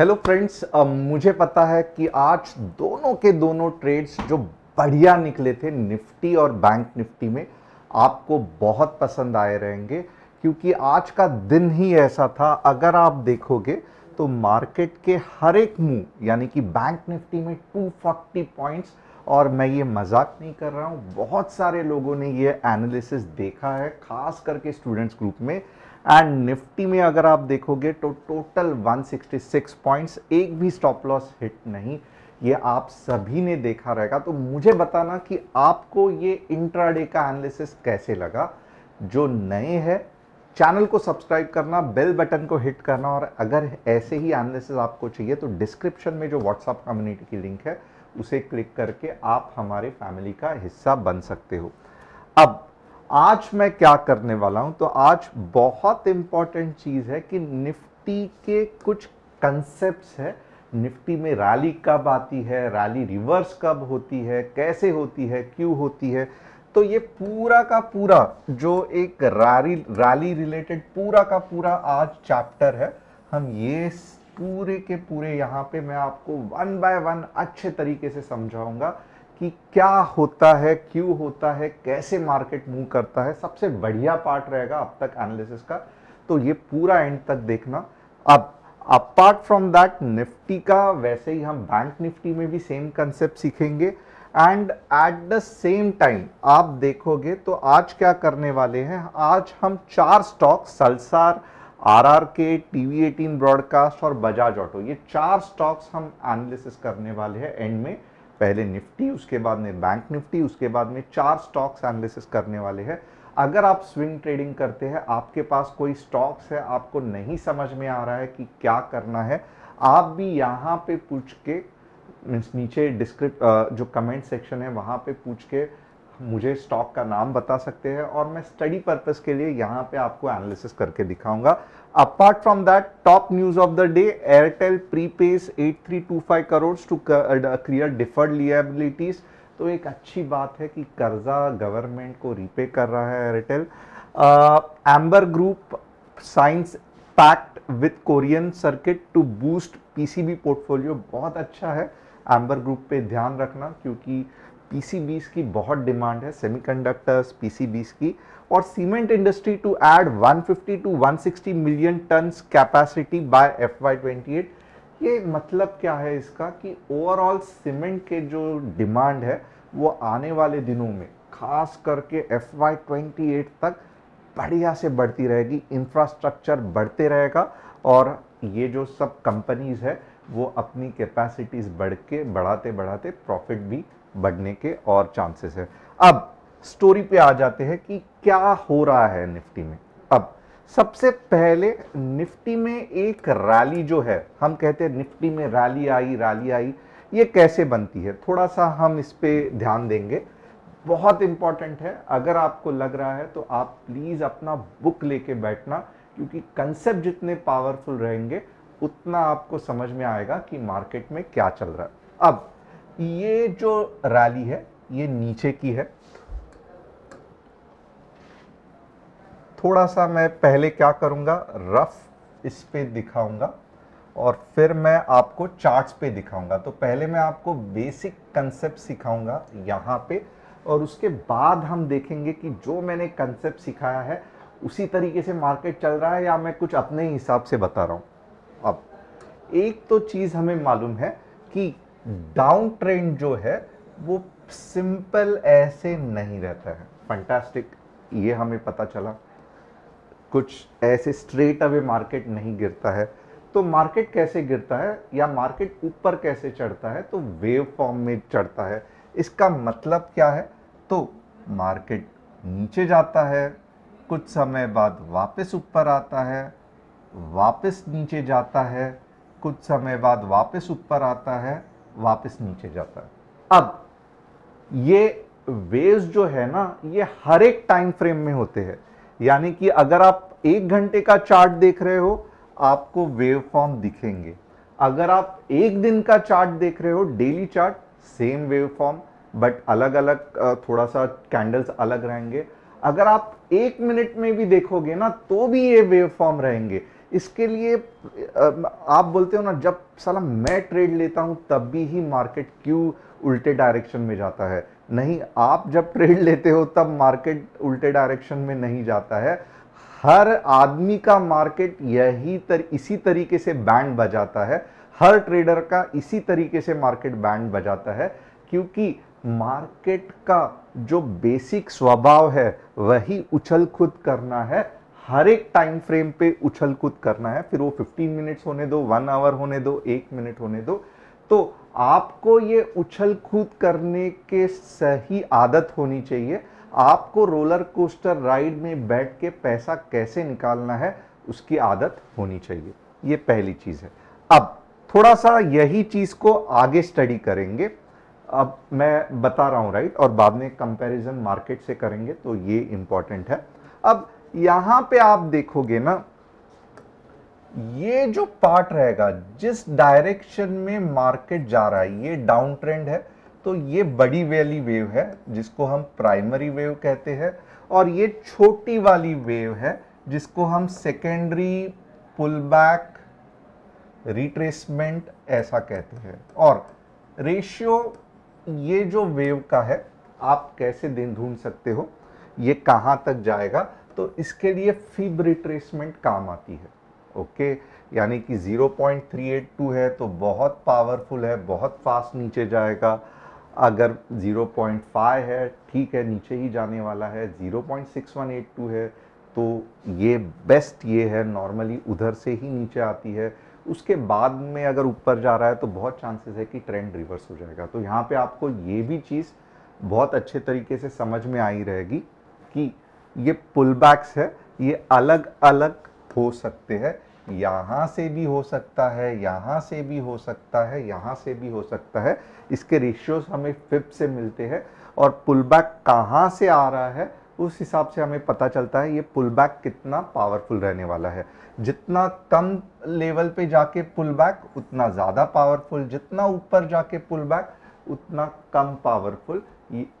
Hello friends मुझे पता है कि आज दोनों के दोनों ट्रेड्स जो बढ़िया निकले थे निफ्टी और बैंक निफ्टी में आपको बहुत पसंद आए रहेंगे क्योंकि आज का दिन ही ऐसा था अगर आप देखोगे तो मार्केट के हर एक मुंह यानी कि बैंक निफ्टी में 240 पॉइंट्स और मैं ये मजाक नहीं कर रहा हूँ बहुत सारे लोगों ने ये एनालिसिस देखा है खास करके स्टूडेंट्स ग्रुप में एंड निफ्टी में अगर आप देखोगे तो टोटल 166 पॉइंट्स एक भी स्टॉप लॉस हिट नहीं ये आप सभी ने देखा रहेगा तो मुझे बताना कि आपको ये इंट्राडे का एनालिसिस कैसे लगा जो नए हैं चैनल को सब्सक्राइब करना बेल बटन को हिट करना और अगर ऐसे ही एनालिसिस आपको चाहिए तो डिस्क्रिप्शन में जो व्हाट्सअप कम्युनिटी की लिंक है उसे क्लिक करके आप हमारे फैमिली का हिस्सा बन सकते हो अब आज मैं क्या करने वाला हूं तो आज बहुत इंपॉर्टेंट चीज है कि निफ्टी के कुछ कंसेप्ट्स है निफ्टी में रैली कब आती है रैली रिवर्स कब होती है कैसे होती है क्यों होती है तो ये पूरा का पूरा जो एक रैली रैली रिलेटेड पूरा का पूरा आज चैप्टर है हम ये पूरे के पूरे यहाँ पे मैं आपको वन बाय वन अच्छे तरीके से समझाऊंगा कि क्या होता है क्यों होता है कैसे मार्केट मूव करता है सबसे बढ़िया पार्ट रहेगा अब तक एनालिसिस का तो ये पूरा एंड तक देखना अब अपार्ट फ्रॉम दैट निफ्टी का वैसे ही हम बैंक निफ्टी में भी सेम कंसेप्ट सीखेंगे and at the same time आप देखोगे तो आज क्या करने वाले हैं आज हम चार stock Salasar R R K T V eighteen broadcast और बजाज ऑटो ये चार स्टॉक्स हम एनालिसिस करने वाले हैं एंड में पहले निफ्टी उसके बाद में बैंक निफ्टी उसके बाद में चार स्टॉक्स एनालिसिस करने वाले हैं अगर आप स्विंग ट्रेडिंग करते हैं आपके पास कोई स्टॉक्स है आपको नहीं समझ में आ रहा है कि क्या करना है आप भी यहाँ पे पूछ के मीन्स नीचे डिस्क्रिप जो कमेंट सेक्शन है वहाँ पे पूछ के मुझे स्टॉक का नाम बता सकते हैं और मैं स्टडी पर्पस के लिए यहाँ पे आपको एनालिसिस करके दिखाऊंगा Apart from that, top news of the day, Airtel prepays 8325 crores to clear uh, deferred liabilities. तो एक अच्छी बात है कि कर्जा गवर्नमेंट को रीपे कर रहा है Airtel Amber group signs pact with Korean circuit to boost PCB portfolio बहुत अच्छा है एम्बर ग्रुप पे ध्यान रखना क्योंकि uh, पीसीबीस की बहुत डिमांड है सेमीकंडक्टर्स पीसीबीस की और cement industry to add 150 to 160 million tons capacity by FY 28 ये मतलब क्या है इसका कि ओवरऑल सीमेंट के जो डिमांड है वो आने वाले दिनों में खास करके एफवाई 28 तक बढ़िया से बढ़ती रहेगी इंफ्रास्ट्रक्चर बढ़ते रहेगा और ये जो सब कंपनीज़ है वो अपनी कैपेसिटीज़ बढ़ के बढ़ाते बढ़ाते प्रॉफिट भी बढ़ने के और चांसेस है अब स्टोरी पे आ जाते हैं कि क्या हो रहा है निफ्टी में अब सबसे पहले निफ्टी में एक रैली जो है हम कहते हैं निफ्टी में रैली आई रैली आई ये कैसे बनती है थोड़ा सा हम इस पर ध्यान देंगे बहुत इंपॉर्टेंट है अगर आपको लग रहा है तो आप प्लीज़ अपना बुक लेके बैठना क्योंकि कंसेप्ट जितने पावरफुल रहेंगे उतना आपको समझ में आएगा कि मार्केट में क्या चल रहा है अब ये जो रैली है ये नीचे की है थोड़ा सा मैं पहले क्या करूंगा रफ इस पे दिखाऊंगा और फिर मैं आपको चार्ट्स पे दिखाऊंगा तो पहले मैं आपको बेसिक कंसेप्ट सिखाऊंगा यहां पे और उसके बाद हम देखेंगे कि जो मैंने कंसेप्ट सिखाया है उसी तरीके से मार्केट चल रहा है या मैं कुछ अपने हिसाब से बता रहा हूं अब एक तो चीज़ हमें मालूम है कि हम्म। डाउन ट्रेंड जो है वो सिंपल ऐसे नहीं रहता है फंटास्टिक ये हमें पता चला कुछ ऐसे स्ट्रेट अवे मार्केट नहीं गिरता है तो मार्केट कैसे गिरता है या मार्केट ऊपर कैसे चढ़ता है तो वेव फॉर्म में चढ़ता है इसका मतलब क्या है तो मार्केट नीचे जाता है कुछ समय बाद वापस ऊपर आता है वापस नीचे जाता है कुछ समय बाद वापस ऊपर आता है वापस नीचे जाता है अब ये वेव्स जो है ना ये हर एक टाइम फ्रेम में होते हैं यानी कि अगर आप एक घंटे का चार्ट देख रहे हो आपको वेव फॉर्म दिखेंगे अगर आप एक दिन का चार्ट देख रहे हो daily chart same wave form but अलग अलग थोड़ा सा कैंडल्स अलग रहेंगे अगर आप एक मिनट में भी देखोगे ना तो भी ये वेव फॉर्म रहेंगे इसके लिए आप बोलते हो ना जब साला मैं ट्रेड लेता हूँ तब भी ही मार्केट क्यों उल्टे डायरेक्शन में जाता है नहीं आप जब ट्रेड लेते हो तब मार्केट उल्टे डायरेक्शन में नहीं जाता है हर आदमी का मार्केट यही तर इसी तरीके से बैंड बजाता है हर ट्रेडर का इसी तरीके से मार्केट बैंड बजाता है क्योंकि मार्केट का जो बेसिक स्वभाव है वही उछल खुद करना है हर एक टाइम फ्रेम पे उछल कूद करना है फिर वो 15 मिनट्स होने दो वन आवर होने दो एक मिनट होने दो तो आपको ये उछल कूद करने के सही आदत होनी चाहिए आपको रोलर कोस्टर राइड में बैठ के पैसा कैसे निकालना है उसकी आदत होनी चाहिए ये पहली चीज़ है अब थोड़ा सा यही चीज़ को आगे स्टडी करेंगे अब मैं बता रहा हूँ राइट और बाद में कंपैरिजन मार्केट से करेंगे तो ये इम्पॉर्टेंट है अब यहां पे आप देखोगे ना ये जो पार्ट रहेगा जिस डायरेक्शन में मार्केट जा रहा है ये डाउन ट्रेंड है तो ये बड़ी वाली वेव है जिसको हम प्राइमरी वेव कहते हैं और ये छोटी वाली वेव है जिसको हम सेकेंडरी पुलबैक रिट्रेसमेंट ऐसा कहते हैं और रेशियो ये जो वेव का है आप कैसे दिन ढूंढ सकते हो ये कहां तक जाएगा तो इसके लिए फिब रिट्रेसमेंट काम आती है ओके यानी कि 0.382 है तो बहुत पावरफुल है बहुत फास्ट नीचे जाएगा अगर 0.5 है ठीक है नीचे ही जाने वाला है 0.6182 है तो ये बेस्ट ये है नॉर्मली उधर से ही नीचे आती है उसके बाद में अगर ऊपर जा रहा है तो बहुत चांसेस है कि ट्रेंड रिवर्स हो जाएगा तो यहाँ पे आपको ये भी चीज़ बहुत अच्छे तरीके से समझ में आई रहेगी कि ये पुल बैक्स है ये अलग अलग हो सकते हैं यहाँ से भी हो सकता है यहाँ से भी हो सकता है यहाँ से भी हो सकता है इसके रेशियोज हमें फिप से मिलते हैं और पुल बैक कहाँ से आ रहा है उस हिसाब से हमें पता चलता है ये पुल बैक कितना पावरफुल रहने वाला है जितना कम लेवल पे जाके पुल बैक उतना ज़्यादा पावरफुल जितना ऊपर जाके पुल बैक उतना कम पावरफुल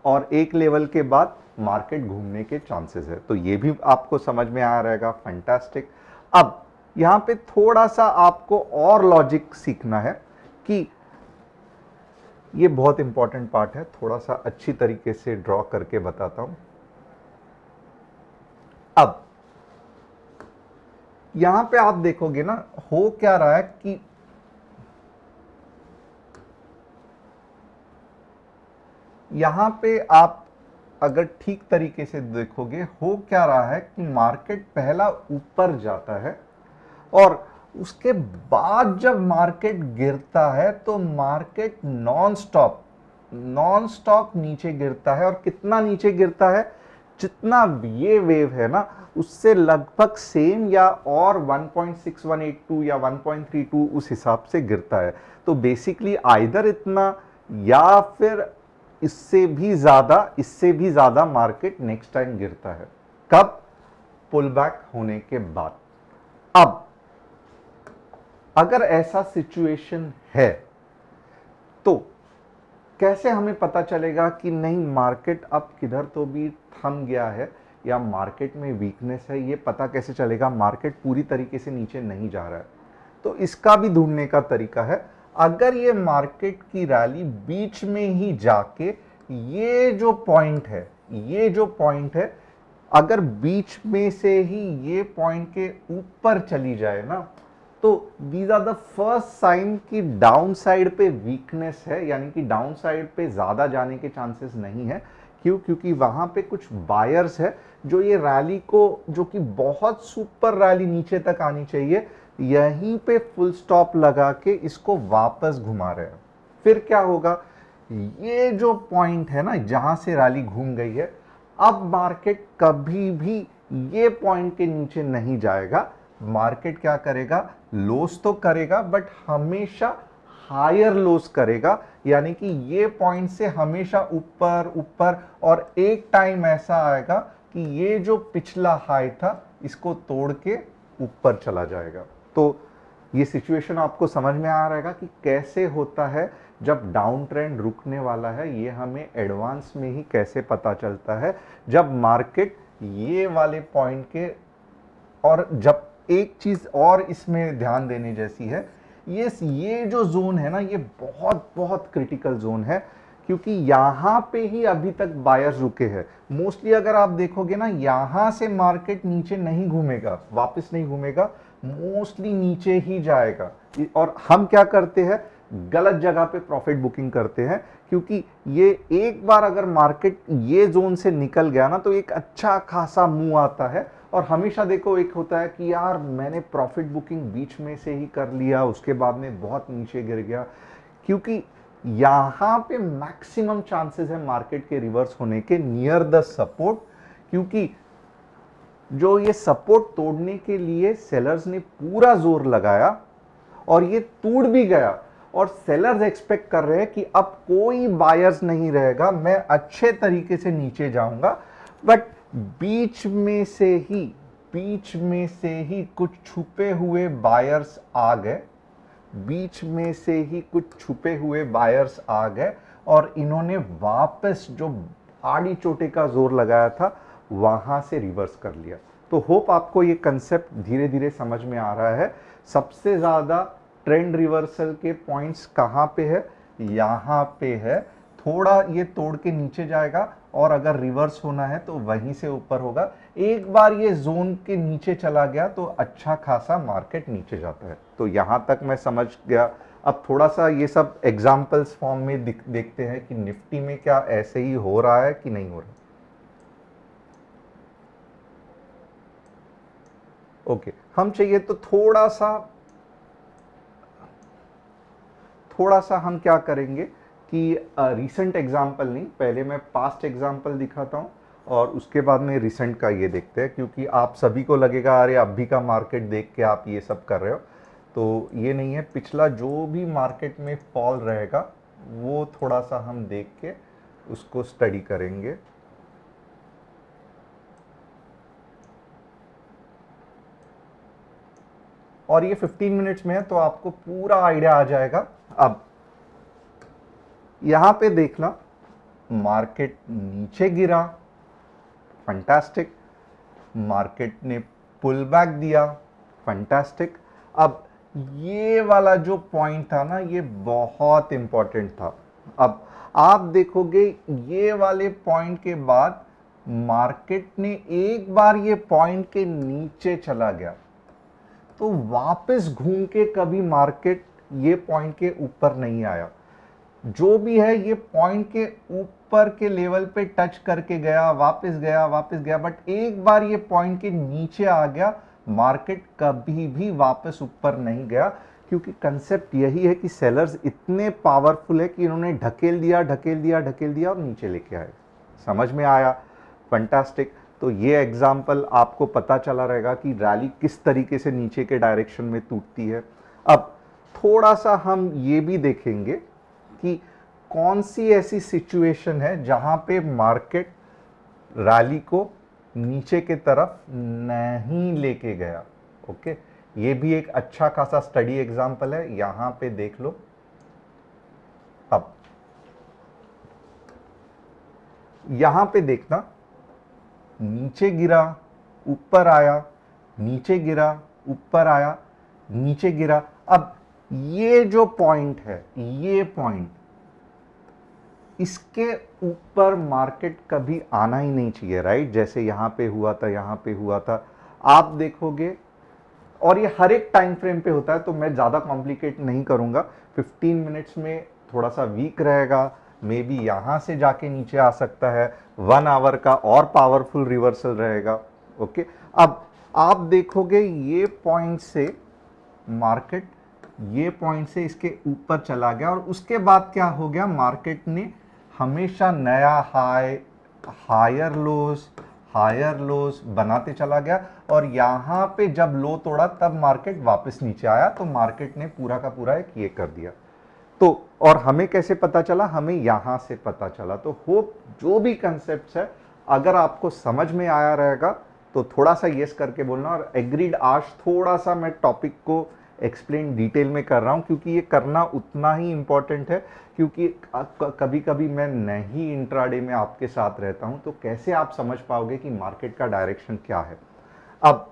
और एक लेवल के बाद मार्केट घूमने के चांसेस है तो ये भी आपको समझ में आया रहेगा फंटास्टिक अब यहाँ पे थोड़ा सा आपको और लॉजिक सीखना है कि ये बहुत इंपॉर्टेंट पार्ट है थोड़ा सा अच्छी तरीके से ड्रॉ करके बताता हूं अब यहां पे आप देखोगे ना हो क्या रहा है कि यहाँ पे आप अगर ठीक तरीके से देखोगे हो क्या रहा है कि मार्केट पहला ऊपर जाता है और उसके बाद जब मार्केट गिरता है तो market non stop non stop नीचे गिरता है और कितना नीचे गिरता है जितना ये वेव है ना उससे लगभग सेम या और 1.6182 या 1.32 उस हिसाब से गिरता है तो बेसिकली आइधर इतना या फिर इससे भी ज़्यादा इससे भी ज़्यादा मार्केट नेक्स्ट टाइम गिरता है कब पुल बैक होने के बाद अब अगर ऐसा सिचुएशन है तो कैसे हमें पता चलेगा कि नहीं मार्केट अब किधर तो भी थम गया है या मार्केट में वीकनेस है ये पता कैसे चलेगा मार्केट पूरी तरीके से नीचे नहीं जा रहा है तो इसका भी ढूंढने का तरीका है अगर ये मार्केट की रैली बीच में ही जाके ये जो पॉइंट है ये जो पॉइंट है अगर बीच में से ही ये पॉइंट के ऊपर चली जाए ना तो these are the first sign कि डाउन साइड पे वीकनेस है यानी कि डाउन साइड पे ज़्यादा जाने के चांसेस नहीं है क्यों क्योंकि वहाँ पे कुछ बायर्स है जो ये रैली को जो कि बहुत सुपर रैली नीचे तक आनी चाहिए यहीं पे फुल स्टॉप लगा के इसको वापस घुमा रहे हैं फिर क्या होगा ये जो पॉइंट है ना जहां से रैली घूम गई है अब मार्केट कभी भी ये पॉइंट के नीचे नहीं जाएगा मार्केट क्या करेगा लॉस तो करेगा बट हमेशा हायर लॉस करेगा यानी कि ये पॉइंट से हमेशा ऊपर ऊपर और एक टाइम ऐसा आएगा कि ये जो पिछला हाई था इसको तोड़ के ऊपर चला जाएगा तो ये सिचुएशन आपको समझ में आ रहेगा कि कैसे होता है जब डाउन ट्रेंड रुकने वाला है ये हमें एडवांस में ही कैसे पता चलता है जब मार्केट ये वाले पॉइंट के और जब एक चीज़ और इसमें ध्यान देने जैसी है ये ये जो जोन है ना ये बहुत बहुत क्रिटिकल जोन है क्योंकि यहाँ पे ही अभी तक बायर्स रुके हैं मोस्टली अगर आप देखोगे ना यहाँ से मार्केट नीचे नहीं घूमेगा वापस नहीं घूमेगा मोस्टली नीचे ही जाएगा और हम क्या करते हैं गलत जगह पे प्रॉफिट बुकिंग करते हैं क्योंकि ये एक बार अगर मार्केट ये जोन से निकल गया ना तो एक अच्छा खासा मुंह आता है और हमेशा देखो एक होता है कि यार मैंने प्रॉफिट बुकिंग बीच में से ही कर लिया उसके बाद में बहुत नीचे गिर गया क्योंकि यहाँ पे मैक्सिमम चांसेस है मार्केट के रिवर्स होने के नियर द सपोर्ट क्योंकि जो ये सपोर्ट तोड़ने के लिए सेलर्स ने पूरा जोर लगाया और ये टूट भी गया और सेलर्स एक्सपेक्ट कर रहे हैं कि अब कोई बायर्स नहीं रहेगा मैं अच्छे तरीके से नीचे जाऊंगा बट बीच में से ही बीच में से ही कुछ छुपे हुए बायर्स आ गए बीच में से ही कुछ छुपे हुए बायर्स आ गए और इन्होंने वापस जो आड़ी चोटे का जोर लगाया था वहाँ से रिवर्स कर लिया तो होप आपको ये कंसेप्ट धीरे धीरे समझ में आ रहा है सबसे ज़्यादा ट्रेंड रिवर्सल के पॉइंट्स कहाँ पे है यहाँ पे है थोड़ा ये तोड़ के नीचे जाएगा और अगर रिवर्स होना है तो वहीं से ऊपर होगा एक बार ये जोन के नीचे चला गया तो अच्छा खासा मार्केट नीचे जाता है तो यहाँ तक मैं समझ गया अब थोड़ा सा ये सब एग्जाम्पल्स फॉर्म में देखते हैं कि निफ्टी में क्या ऐसे ही हो रहा है कि नहीं हो रहा ओके हम चाहिए तो थोड़ा सा थोड़ा सा हम क्या करेंगे कि रिसेंट एग्जाम्पल नहीं पहले मैं पास्ट एग्जाम्पल दिखाता हूँ और उसके बाद में रिसेंट का ये देखते हैं क्योंकि आप सभी को लगेगा अरे अभी का मार्केट देख के आप ये सब कर रहे हो तो ये नहीं है पिछला जो भी मार्केट में फॉल रहेगा वो थोड़ा सा हम देख के उसको स्टडी करेंगे और ये 15 मिनट्स में है तो आपको पूरा आइडिया आ जाएगा अब यहां पे देखना मार्केट नीचे गिरा फंटास्टिक मार्केट ने पुल बैक दिया फंटास्टिक अब ये वाला जो पॉइंट था ना ये बहुत इंपॉर्टेंट था अब आप देखोगे ये वाले पॉइंट के बाद मार्केट ने एक बार ये पॉइंट के नीचे चला गया तो वापस घूम के कभी मार्केट ये पॉइंट के ऊपर नहीं आया जो भी है ये पॉइंट के ऊपर के लेवल पे टच करके गया वापस गया वापस गया बट एक बार ये पॉइंट के नीचे आ गया मार्केट कभी भी वापस ऊपर नहीं गया क्योंकि कंसेप्ट यही है कि सेलर्स इतने पावरफुल है कि इन्होंने ढकेल दिया ढकेल दिया ढकेल दिया और नीचे लेके आए समझ में आया फंटास्टिक तो ये एग्ज़ाम्पल आपको पता चला रहेगा कि रैली किस तरीके से नीचे के डायरेक्शन में टूटती है अब थोड़ा सा हम ये भी देखेंगे कि कौन सी ऐसी सिचुएशन है जहां पे मार्केट रैली को नीचे के तरफ नहीं लेके गया ओके ये भी एक अच्छा खासा स्टडी एग्जाम्पल है यहां पे देख लो अब यहां पे देखना नीचे गिरा ऊपर आया नीचे गिरा ऊपर आया नीचे गिरा अब ये जो पॉइंट है ये पॉइंट इसके ऊपर मार्केट कभी आना ही नहीं चाहिए राइट जैसे यहां पे हुआ था यहां पे हुआ था आप देखोगे और ये हर एक टाइम फ्रेम पे होता है तो मैं ज़्यादा कॉम्प्लिकेट नहीं करूंगा 15 मिनट्स में थोड़ा सा वीक रहेगा मे बी यहाँ से जाके नीचे आ सकता है वन आवर का और पावरफुल रिवर्सल रहेगा ओके अब आप देखोगे ये पॉइंट से मार्केट ये पॉइंट से इसके ऊपर चला गया और उसके बाद क्या हो गया मार्केट ने हमेशा नया high higher lows higher lows बनाते चला गया और यहाँ पे जब लो तोड़ा तब मार्केट वापस नीचे आया तो मार्केट ने पूरा का पूरा एक ये कर दिया तो और हमें कैसे पता चला हमें यहां से पता चला तो होप जो भी कंसेप्ट है अगर आपको समझ में आया रहेगा तो थोड़ा सा येस करके बोलना और एग्रीड आज थोड़ा सा मैं टॉपिक को एक्सप्लेन डिटेल में कर रहा हूं क्योंकि ये करना उतना ही इम्पॉर्टेंट है क्योंकि कभी कभी मैं नहीं इंट्राडे में आपके साथ रहता हूं तो कैसे आप समझ पाओगे कि मार्केट का डायरेक्शन क्या है अब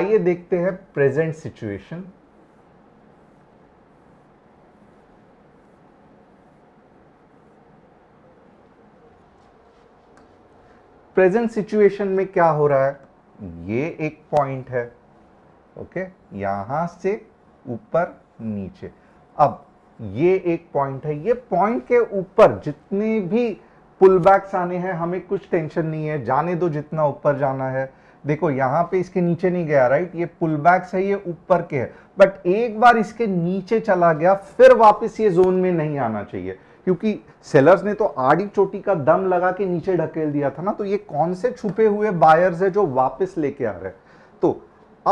आइए देखते हैं प्रेजेंट सिचुएशन प्रेजेंट सिचुएशन में क्या हो रहा है ये एक पॉइंट है ओके okay? यहां से ऊपर नीचे अब ये एक पॉइंट है ये पॉइंट के ऊपर जितने भी पुल बैक्स आने हैं हमें कुछ टेंशन नहीं है जाने दो जितना ऊपर जाना है देखो यहां पे इसके नीचे नहीं गया राइट ये पुल बैक्स है ये ऊपर के है बट एक बार इसके नीचे चला गया फिर वापस ये जोन में नहीं आना चाहिए क्योंकि सेलर्स ने तो आड़ी चोटी का दम लगा के नीचे ढकेल दिया था ना तो ये कौन से छुपे हुए बायर्स है जो वापस लेके आ रहे हैं तो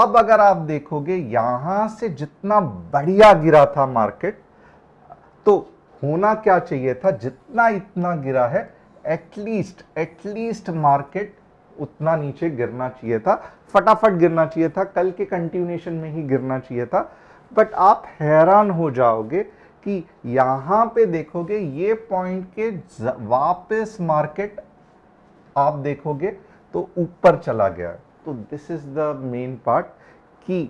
अब अगर आप देखोगे यहां से जितना बढ़िया गिरा था मार्केट तो होना क्या चाहिए था जितना इतना गिरा है एटलीस्ट एटलीस्ट मार्केट उतना नीचे गिरना चाहिए था फटाफट गिरना चाहिए था कल के कंटिन्यूशन में ही गिरना चाहिए था बट आप हैरान हो जाओगे कि यहां पे देखोगे ये पॉइंट के वापस मार्केट आप देखोगे तो ऊपर चला गया तो this is the main part कि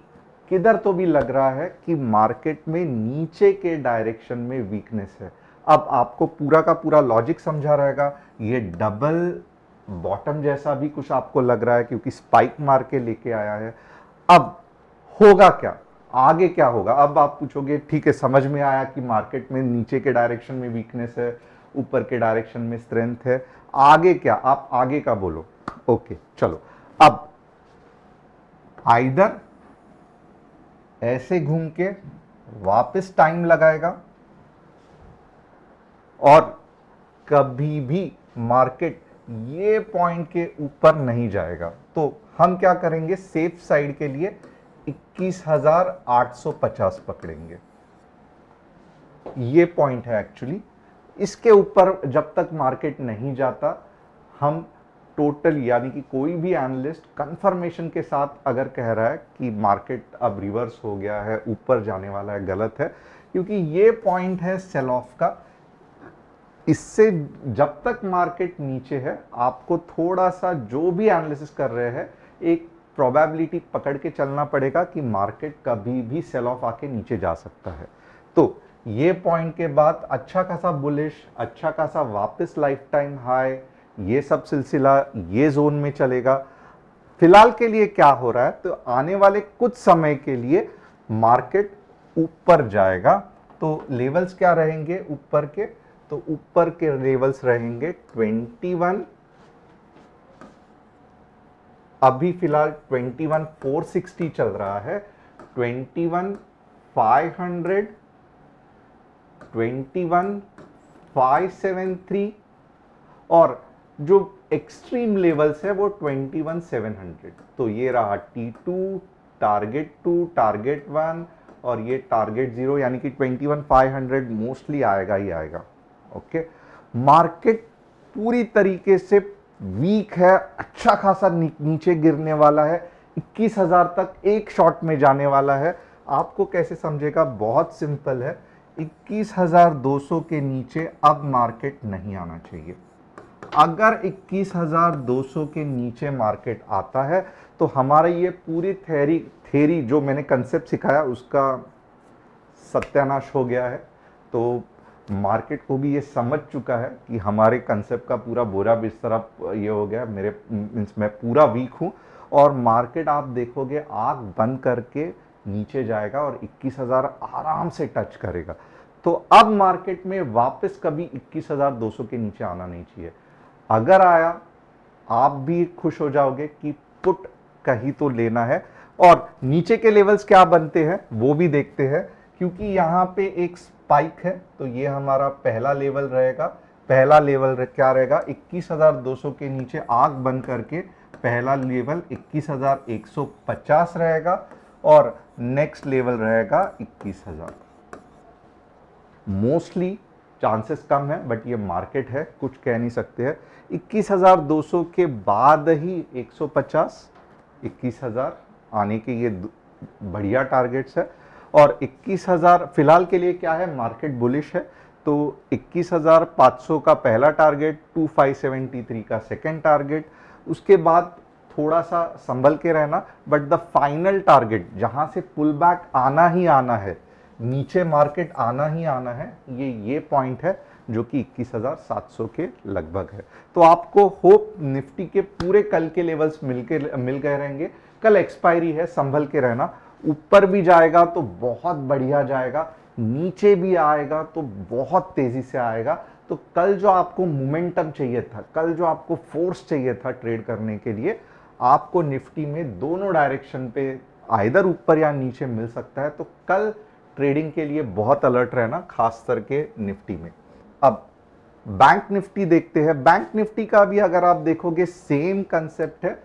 किधर तो भी लग रहा है कि मार्केट में नीचे के डायरेक्शन में वीकनेस है अब आपको पूरा का पूरा लॉजिक समझा रहेगा ये डबल बॉटम जैसा भी कुछ आपको लग रहा है क्योंकि स्पाइक मार के लेके आया है अब होगा क्या आगे क्या होगा अब आप पूछोगे ठीक है समझ में आया कि मार्केट में नीचे के डायरेक्शन में वीकनेस है ऊपर के डायरेक्शन में स्ट्रेंथ है आगे क्या आप आगे का बोलो ओके चलो अब आइदर ऐसे घूम के वापस टाइम लगाएगा और कभी भी मार्केट ये पॉइंट के ऊपर नहीं जाएगा तो हम क्या करेंगे सेफ साइड के लिए 21,850 पकड़ेंगे ये पॉइंट है एक्चुअली इसके ऊपर जब तक मार्केट नहीं जाता हम टोटल यानी कि कोई भी एनालिस्ट कंफर्मेशन के साथ अगर कह रहा है कि मार्केट अब रिवर्स हो गया है ऊपर जाने वाला है गलत है क्योंकि ये पॉइंट है सेल ऑफ का इससे जब तक मार्केट नीचे है आपको थोड़ा सा जो भी एनालिसिस कर रहे हैं एक प्रोबेबिलिटी पकड़ के चलना पड़ेगा कि मार्केट कभी भी सेल ऑफ आके नीचे जा सकता है तो ये पॉइंट के बाद अच्छा खासा बुलिश अच्छा खासा वापस लाइफ टाइम हाई ये सब सिलसिला ये जोन में चलेगा फिलहाल के लिए क्या हो रहा है तो आने वाले कुछ समय के लिए मार्केट ऊपर जाएगा तो लेवल्स क्या रहेंगे ऊपर के तो ऊपर के लेवल्स रहेंगे ट्वेंटी अभी फिलहाल 21,460 चल रहा है 21,500 21,573 और जो एक्सट्रीम लेवल्स है वो 21,700 तो ये रहा T2 target to target one और ये टारगेट जीरो यानी कि 21,500 मोस्टली आएगा ही आएगा ओके मार्केट पूरी तरीके से वीक है अच्छा खासा नीचे गिरने वाला है 21,000 तक एक शॉट में जाने वाला है आपको कैसे समझेगा बहुत सिंपल है 21,200 के नीचे अब मार्केट नहीं आना चाहिए अगर 21,200 के नीचे मार्केट आता है तो हमारा ये पूरी थेरी थेरी जो मैंने कंसेप्ट सिखाया उसका सत्यानाश हो गया है तो मार्केट को भी ये समझ चुका है कि हमारे कंसेप्ट का पूरा बोरा बिस्तरा ये हो गया मेरे मीन्स मैं पूरा वीक हूँ और मार्केट आप देखोगे आग बंद करके नीचे जाएगा और 21,000 आराम से टच करेगा तो अब मार्केट में वापस कभी 21,200 के नीचे आना नहीं चाहिए अगर आया आप भी खुश हो जाओगे कि पुट कहीं तो लेना है और नीचे के लेवल्स क्या बनते हैं वो भी देखते हैं क्योंकि यहाँ पे एक स्पाइक है तो ये हमारा पहला लेवल रहेगा पहला लेवल रह, क्या रहेगा 21,200 के नीचे आग बंद करके पहला लेवल 21,150 रहेगा और नेक्स्ट लेवल रहेगा 21,000 मोस्टली चांसेस कम है बट ये मार्केट है कुछ कह नहीं सकते हैं 21,200 के बाद ही 150 21,000 आने के ये बढ़िया टारगेट्स है और 21,000 फिलहाल के लिए क्या है मार्केट बुलिश है तो 21,500 का पहला टारगेट 2573 का सेकंड टारगेट उसके बाद थोड़ा सा संभल के रहना बट द फाइनल टारगेट जहाँ से पुल बैक आना ही आना है नीचे मार्केट आना ही आना है ये ये पॉइंट है जो कि 21,700 के लगभग है तो आपको होप निफ्टी के पूरे कल के लेवल्स मिल के मिल गए रहेंगे कल एक्सपायरी है संभल के रहना ऊपर भी जाएगा तो बहुत बढ़िया जाएगा नीचे भी आएगा तो बहुत तेज़ी से आएगा तो कल जो आपको मोमेंटम चाहिए था कल जो आपको फोर्स चाहिए था ट्रेड करने के लिए आपको निफ्टी में दोनों डायरेक्शन पे आइधर ऊपर या नीचे मिल सकता है तो कल ट्रेडिंग के लिए बहुत अलर्ट रहना खास करके निफ्टी में अब बैंक निफ्टी देखते हैं बैंक निफ्टी का भी अगर आप देखोगे सेम कंसेप्ट है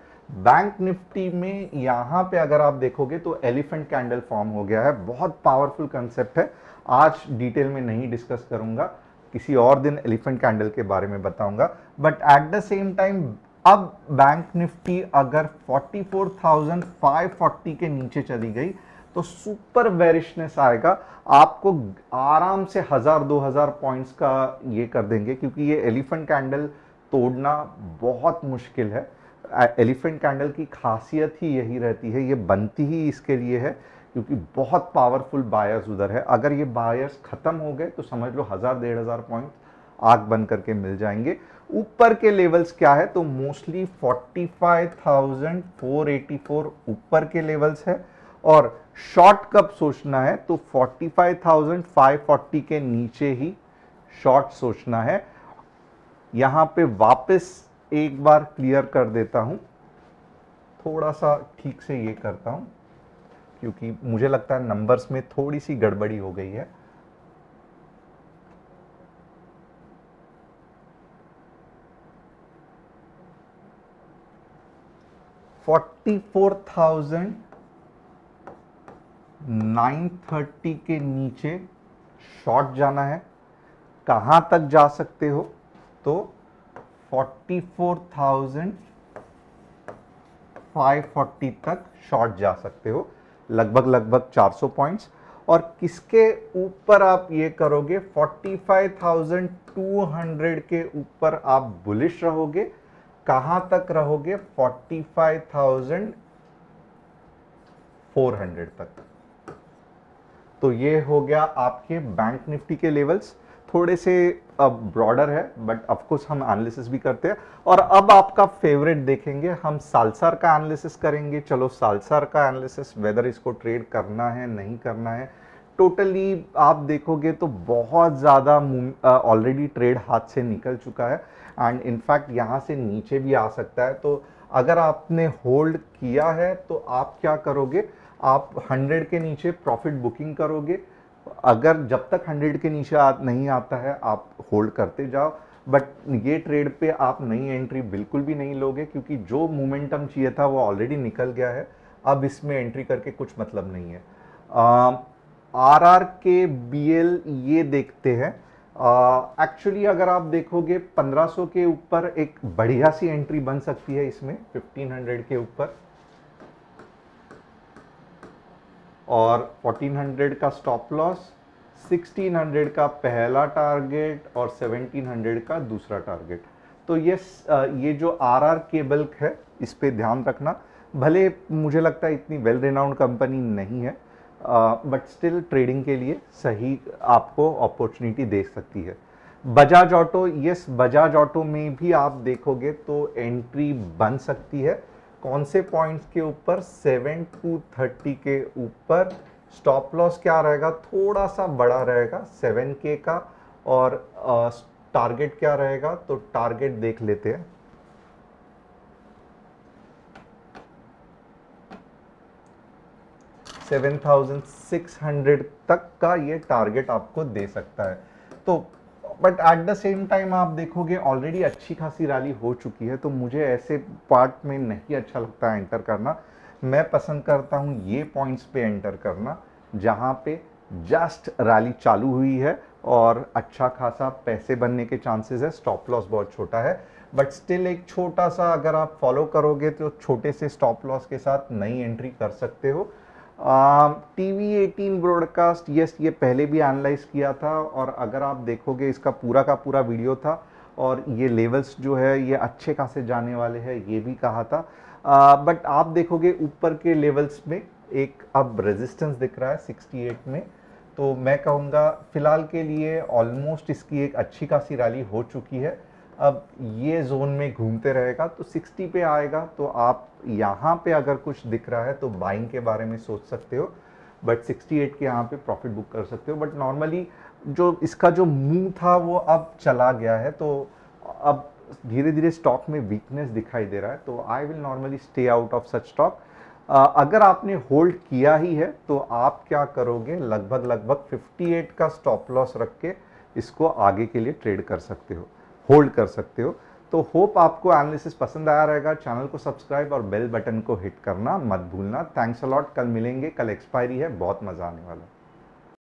बैंक निफ्टी में यहाँ पे अगर आप देखोगे तो एलिफेंट कैंडल फॉर्म हो गया है बहुत पावरफुल कंसेप्ट है आज डिटेल में नहीं डिस्कस करूँगा किसी और दिन एलिफेंट कैंडल के बारे में बताऊंगा but at the same time अब बैंक निफ्टी अगर 44,540 के नीचे चली गई तो सुपर वेरिशनेस आएगा आपको आराम से हज़ार दो हज़ार पॉइंट्स का ये कर देंगे क्योंकि ये एलिफेंट कैंडल तोड़ना बहुत मुश्किल है एलिफेंट कैंडल की खासियत ही यही रहती है ये बनती ही इसके लिए है क्योंकि बहुत पावरफुल बायर्स उधर है अगर ये बायर्स ख़त्म हो गए तो समझ लो हज़ार डेढ़ हज़ार पॉइंट आग बन करके मिल जाएंगे ऊपर के लेवल्स क्या है तो मोस्टली 45,484 ऊपर के लेवल्स है और शॉर्ट कब सोचना है तो 45,540 के नीचे ही शॉर्ट सोचना है यहाँ पे वापस एक बार क्लियर कर देता हूं थोड़ा सा ठीक से ये करता हूं क्योंकि मुझे लगता है नंबर्स में थोड़ी सी गड़बड़ी हो गई है forty four thousand nine thirty के नीचे शॉर्ट जाना है कहां तक जा सकते हो तो 44,540 तक शॉर्ट जा सकते हो लगभग लगभग 400 पॉइंट्स और किसके ऊपर आप ये करोगे 45,200 के ऊपर आप बुलिश रहोगे कहां तक रहोगे 45,400 तक तो ये हो गया आपके बैंक निफ्टी के लेवल्स थोड़े से अब ब्रॉडर है बट ऑफकोर्स हम एनालिसिस भी करते हैं और अब आपका फेवरेट देखेंगे हम सालसार का एनालिसिस करेंगे चलो सालसार का एनालिसिस वेदर इसको ट्रेड करना है नहीं करना है टोटली आप देखोगे तो बहुत ज़्यादा ऑलरेडी ट्रेड हाथ से निकल चुका है एंड इनफैक्ट यहाँ से नीचे भी आ सकता है तो अगर आपने होल्ड किया है तो आप क्या करोगे आप 100 के नीचे प्रॉफिट बुकिंग करोगे अगर जब तक 100 के नीचे आ, नहीं आता है आप होल्ड करते जाओ बट ये ट्रेड पे आप नई एंट्री बिल्कुल भी नहीं लोगे क्योंकि जो मोमेंटम चाहिए था वो ऑलरेडी निकल गया है अब इसमें एंट्री करके कुछ मतलब नहीं है R R K B L ये देखते हैं एक्चुअली uh, अगर आप देखोगे 1500 के ऊपर एक बढ़िया सी एंट्री बन सकती है इसमें 1500 के ऊपर और 1400 का स्टॉप लॉस 1600 का पहला टारगेट और 1700 का दूसरा टारगेट तो ये ये जो आर आर केबल है इस पर ध्यान रखना भले मुझे लगता है इतनी वेल रिनाउंड कंपनी नहीं है बट स्टिल ट्रेडिंग के लिए सही आपको अपॉर्चुनिटी दे सकती है Bajaj Auto yes Bajaj Auto में भी आप देखोगे तो एंट्री बन सकती है कौन से पॉइंट्स के ऊपर सेवन टू थर्टी के ऊपर स्टॉप लॉस क्या रहेगा थोड़ा सा बड़ा रहेगा सेवन के का और टारगेट क्या रहेगा तो टारगेट देख लेते हैं सेवन थाउजेंड सिक्स हंड्रेड तक का ये टारगेट आपको दे सकता है तो but at the same time आप देखोगे ऑलरेडी अच्छी खासी रैली हो चुकी है तो मुझे ऐसे पार्ट में नहीं अच्छा लगता है एंटर करना मैं पसंद करता हूँ ये पॉइंट्स पे एंटर करना जहाँ पे जस्ट रैली चालू हुई है और अच्छा खासा पैसे बनने के चांसेस है स्टॉप लॉस बहुत छोटा है बट स्टिल एक छोटा सा अगर आप फॉलो करोगे तो छोटे से स्टॉप लॉस के साथ नई एंट्री कर सकते हो T V eighteen broadcast yes ये पहले भी एनालाइज किया था और अगर आप देखोगे इसका पूरा का पूरा वीडियो था और ये लेवल्स जो है ये अच्छे खासे जाने वाले हैं ये भी कहा था बट बट आप देखोगे ऊपर के लेवल्स में एक अब रेजिस्टेंस दिख रहा है 68 में तो मैं कहूँगा फ़िलहाल के लिए ऑलमोस्ट इसकी एक अच्छी खासी रैली हो चुकी है अब ये जोन में घूमते रहेगा तो 60 पे आएगा तो आप यहाँ पे अगर कुछ दिख रहा है तो बाइंग के बारे में सोच सकते हो बट 68 के यहाँ पे प्रॉफिट बुक कर सकते हो बट नॉर्मली जो इसका जो मुंह था वो अब चला गया है तो अब धीरे धीरे स्टॉक में वीकनेस दिखाई दे रहा है तो I will normally stay out of such stock अगर आपने होल्ड किया ही है तो आप क्या करोगे लगभग लगभग 58 का स्टॉप लॉस रख के इसको आगे के लिए ट्रेड कर सकते हो होल्ड कर सकते हो तो होप आपको एनालिसिस पसंद आया रहेगा चैनल को सब्सक्राइब और बेल बटन को हिट करना मत भूलना थैंक्स अलॉट कल मिलेंगे कल एक्सपायरी है बहुत मज़ा आने वाला